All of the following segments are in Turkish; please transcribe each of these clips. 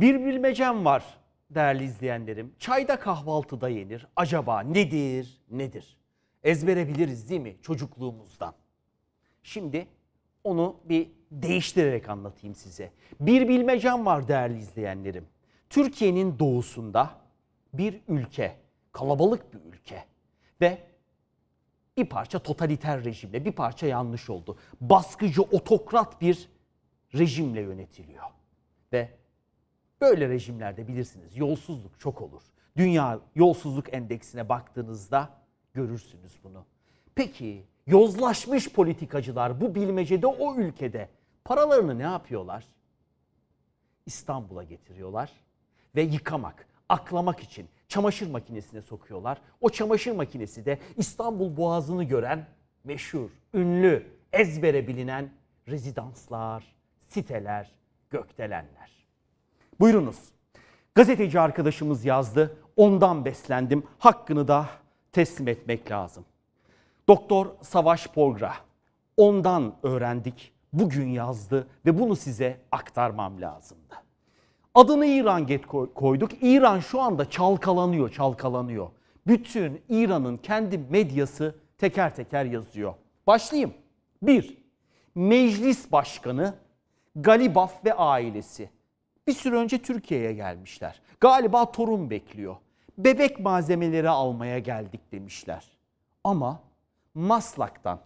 Bir bilmecem var değerli izleyenlerim. Çayda kahvaltıda yenir. Acaba nedir, nedir? Ezberebiliriz, değil mi çocukluğumuzdan? Şimdi onu bir değiştirerek anlatayım size. Bir bilmecem var değerli izleyenlerim. Türkiye'nin doğusunda bir ülke, kalabalık bir ülke ve bir parça totaliter rejimle, bir parça yanlış oldu. Baskıcı, otokrat bir rejimle yönetiliyor. Ve Böyle rejimlerde bilirsiniz yolsuzluk çok olur. Dünya yolsuzluk endeksine baktığınızda görürsünüz bunu. Peki yozlaşmış politikacılar bu bilmecede o ülkede paralarını ne yapıyorlar? İstanbul'a getiriyorlar ve yıkamak, aklamak için çamaşır makinesine sokuyorlar. O çamaşır makinesi de İstanbul Boğazı'nı gören meşhur, ünlü, ezbere bilinen rezidanslar, siteler, gökdelenler. Buyurunuz. Gazeteci arkadaşımız yazdı. Ondan beslendim. Hakkını da teslim etmek lazım. Doktor Savaş Porgra. Ondan öğrendik. Bugün yazdı ve bunu size aktarmam lazımdı. Adını İran get koyduk. İran şu anda çalkalanıyor, çalkalanıyor. Bütün İran'ın kendi medyası teker teker yazıyor. Başlayayım. 1. Meclis Başkanı Galibaf ve ailesi bir süre önce Türkiye'ye gelmişler. Galiba torun bekliyor. Bebek malzemeleri almaya geldik demişler. Ama Maslak'tan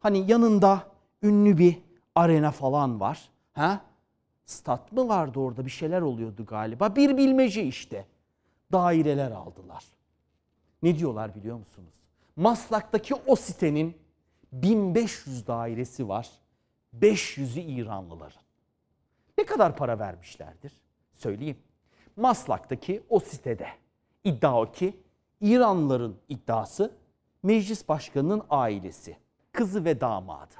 hani yanında ünlü bir arena falan var. Ha? Stat mı vardı orada bir şeyler oluyordu galiba. Bir bilmece işte. Daireler aldılar. Ne diyorlar biliyor musunuz? Maslak'taki o sitenin 1500 dairesi var. 500'ü İranlıların. Ne kadar para vermişlerdir? Söyleyeyim. Maslak'taki o sitede iddia o ki İranlıların iddiası meclis başkanının ailesi, kızı ve damadı.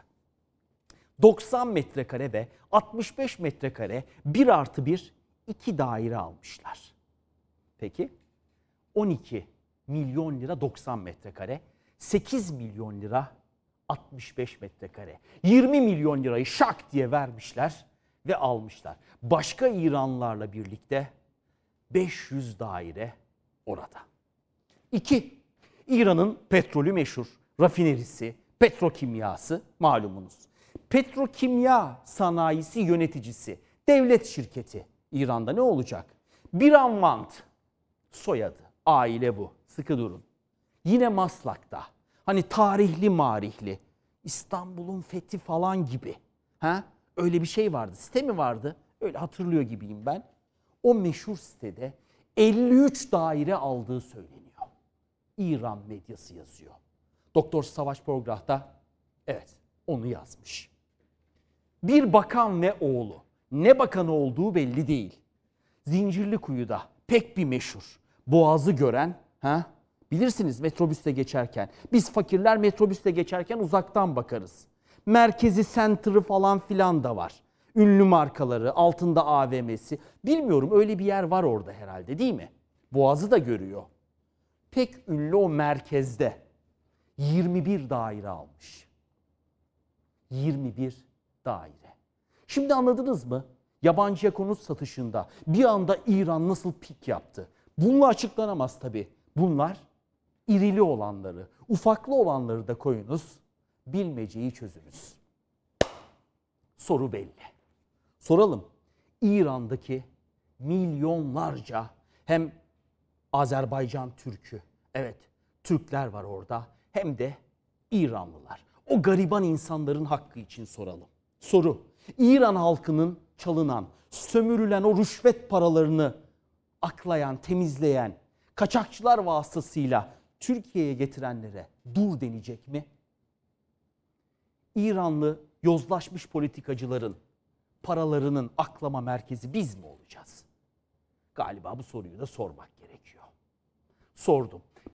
90 metrekare ve 65 metrekare 1 artı 1 iki daire almışlar. Peki 12 milyon lira 90 metrekare, 8 milyon lira 65 metrekare, 20 milyon lirayı şak diye vermişler ve almışlar. Başka İranlarla birlikte 500 daire orada. 2. İran'ın petrolü meşhur. Rafinerisi, petrokimyası malumunuz. Petrokimya sanayisi yöneticisi, devlet şirketi İran'da ne olacak? Bir soyadı, aile bu. Sıkı durun. Yine Maslak'ta. Hani tarihli marihli. İstanbul'un fethi falan gibi. Ha? Öyle bir şey vardı. Site mi vardı? Öyle hatırlıyor gibiyim ben. O meşhur sitede 53 daire aldığı söyleniyor. İran medyası yazıyor. Doktor Savaş Porgrah da evet onu yazmış. Bir bakan ve oğlu. Ne bakanı olduğu belli değil. Zincirli kuyuda pek bir meşhur. Boğazı gören, ha? bilirsiniz metrobüste geçerken. Biz fakirler metrobüste geçerken uzaktan bakarız merkezi center'ı falan filan da var. Ünlü markaları, altında AVM'si. Bilmiyorum öyle bir yer var orada herhalde değil mi? Boğazı da görüyor. Pek ünlü o merkezde 21 daire almış. 21 daire. Şimdi anladınız mı? Yabancıya konut satışında bir anda İran nasıl pik yaptı? Bununla açıklanamaz tabii. Bunlar irili olanları, ufaklı olanları da koyunuz bilmeceyi çözünüz. Soru belli. Soralım. İran'daki milyonlarca hem Azerbaycan Türk'ü, evet Türkler var orada hem de İranlılar. O gariban insanların hakkı için soralım. Soru. İran halkının çalınan, sömürülen o rüşvet paralarını aklayan, temizleyen, kaçakçılar vasıtasıyla Türkiye'ye getirenlere dur denecek mi? İranlı yozlaşmış politikacıların paralarının aklama merkezi biz mi olacağız? Galiba bu soruyu da sormak gerekiyor. Sordum.